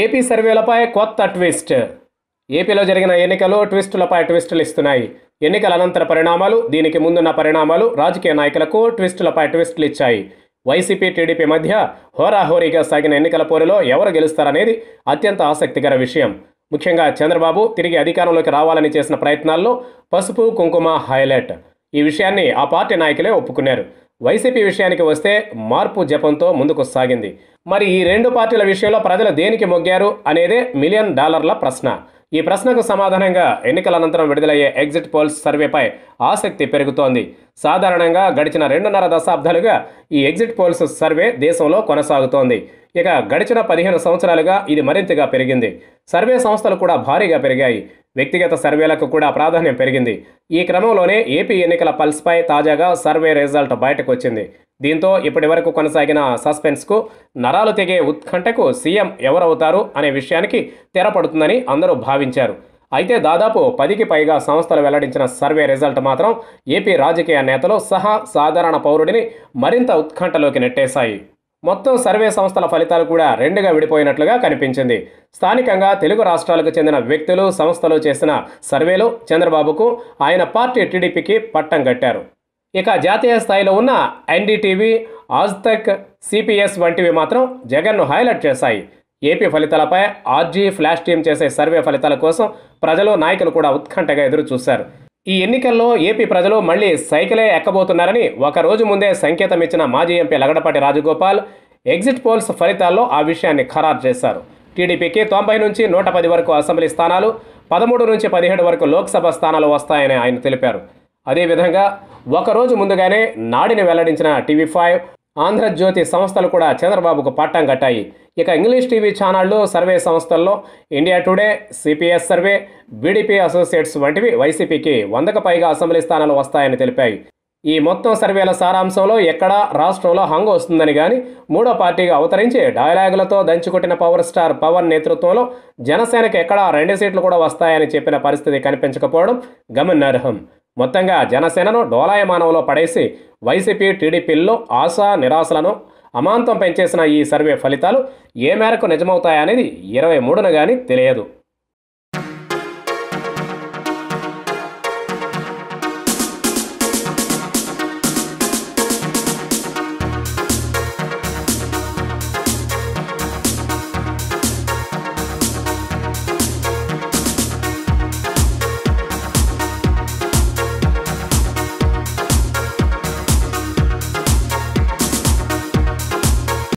AP సర్వేలపై కొత్త twist ఏపీలో జరిగిన ఎన్నికలు ట్విస్టులపై ట్విస్టులు ఇస్తున్నాయి ఎన్నికల అనంతర పరిణామాలు దీనికి ముందున్న పరిణామాలు రాజకీయ నాయకులకు ట్విస్టులపై ట్విస్టులు ఇచ్చాయి వైసీపీ టీడీపీ మధ్య హోరాహోరీగా సాగిన ఎన్నికల పోరులో ఎవరు గెలుస్తారనేది అత్యంత ఆసక్తికర విషయం ముఖ్యంగా చంద్రబాబు తిరిగి అధికారంలోకి రావాలని చేసిన ప్రయత్నాల్లో పసుపు కుంకుమ హైలైట్ ఈ విషయాన్ని ఆ పార్టీ నాయకులే ఒప్పుకున్నారు వైసీపీ విషయానికి వస్తే మార్పు జపంతో ముందుకు సాగింది మరి ఈ రెండు పార్టీల విషయంలో ప్రజలు దేనికి మొగ్గారు అనేదే మిలియన్ డాలర్ల ప్రశ్న ఈ ప్రశ్నకు సమాధానంగా ఎన్నికల అనంతరం విడుదలయ్యే ఎగ్జిట్ పోల్స్ సర్వేపై ఆసక్తి పెరుగుతోంది సాధారణంగా గడిచిన రెండున్నర దశాబ్దాలుగా ఈ ఎగ్జిట్ పోల్స్ సర్వే దేశంలో కొనసాగుతోంది ఇక గడిచిన పదిహేను సంవత్సరాలుగా ఇది మరింతగా పెరిగింది సర్వే సంస్థలు కూడా భారీగా పెరిగాయి వ్యక్తిగత సర్వేలకు కూడా ప్రాధాన్యం పెరిగింది ఈ క్రమంలోనే ఏపీ ఎన్నికల పల్స్పై తాజాగా సర్వే రిజల్ట్ బయటకు వచ్చింది దీంతో ఇప్పటి వరకు కొనసాగిన సస్పెన్స్కు నరాలు తెగే ఉత్కంఠకు సీఎం ఎవరవుతారు అనే విషయానికి తెరపడుతుందని అందరూ భావించారు అయితే దాదాపు పదికి పైగా సంస్థలు వెల్లడించిన సర్వే రిజల్ట్ మాత్రం ఏపీ రాజకీయ నేతలు సహా సాధారణ పౌరుడిని మరింత ఉత్కంఠలోకి నెట్టేశాయి మొత్తం సర్వే సంస్థల ఫలితాలు కూడా రెండుగా విడిపోయినట్లుగా కనిపించింది స్థానికంగా తెలుగు రాష్ట్రాలకు చెందిన వ్యక్తులు సంస్థలు చేసిన సర్వేలో చంద్రబాబుకు ఆయన పార్టీ టీడీపీకి పట్టం కట్టారు ఇక జాతీయ స్థాయిలో ఉన్న ఎన్డీటీవీ ఆజ్తక్ సిపిఎస్ వంటివి మాత్రం జగన్ను హైలైట్ చేశాయి ఏపీ ఫలితాలపై ఆర్జీ ఫ్లాష్ టీం చేసే సర్వే ఫలితాల కోసం ప్రజలు నాయకులు కూడా ఉత్కంఠగా ఎదురు చూశారు ఈ ఎన్నికల్లో ఏపీ ప్రజలు మళ్లీ సైకిలే ఎక్కబోతున్నారని ఒక రోజు ముందే సంకేతం ఇచ్చిన మాజీ MP Lagadapati Rajagopal exit polls ఫలితాల్లో ఆ విషయాన్ని ఖరారు చేశారు టీడీపీకి తొంభై నుంచి నూట పది వరకు అసెంబ్లీ స్థానాలు పదమూడు నుంచి పదిహేడు వరకు లోక్సభ స్థానాలు వస్తాయని ఆయన తెలిపారు అదేవిధంగా ఒకరోజు ముందుగానే నాడిని వెల్లడించిన టీవీ ఫైవ్ ఆంధ్రజ్యోతి సంస్థలు కూడా చంద్రబాబుకు పట్టం కట్టాయి ఇక ఇంగ్లీష్ టీవీ ఛానళ్లు సర్వే సంస్థల్లో India Today CPS survey BDP associates వంటివి వైసీపీకి వందకు పైగా అసెంబ్లీ స్థానాలు వస్తాయని తెలిపాయి ఈ మొత్తం సర్వేల సారాంశంలో ఎక్కడా రాష్ట్రంలో హంగు వస్తుందని కానీ మూడో పార్టీగా అవతరించి డైలాగులతో దంచుకొట్టిన పవర్ స్టార్ పవన్ నేతృత్వంలో జనసేనకు ఎక్కడా రెండు సీట్లు కూడా వస్తాయని చెప్పిన పరిస్థితి కనిపించకపోవడం గమనార్హం మొత్తంగా జనసేనను డోలాయమానంలో పడేసి వైసీపీ టీడీపీల్లో ఆశా నిరాశలను అమాంతం పెంచేసిన ఈ సర్వే ఫలితాలు ఏ మేరకు నిజమవుతాయనేది ఇరవై మూడున కానీ తెలియదు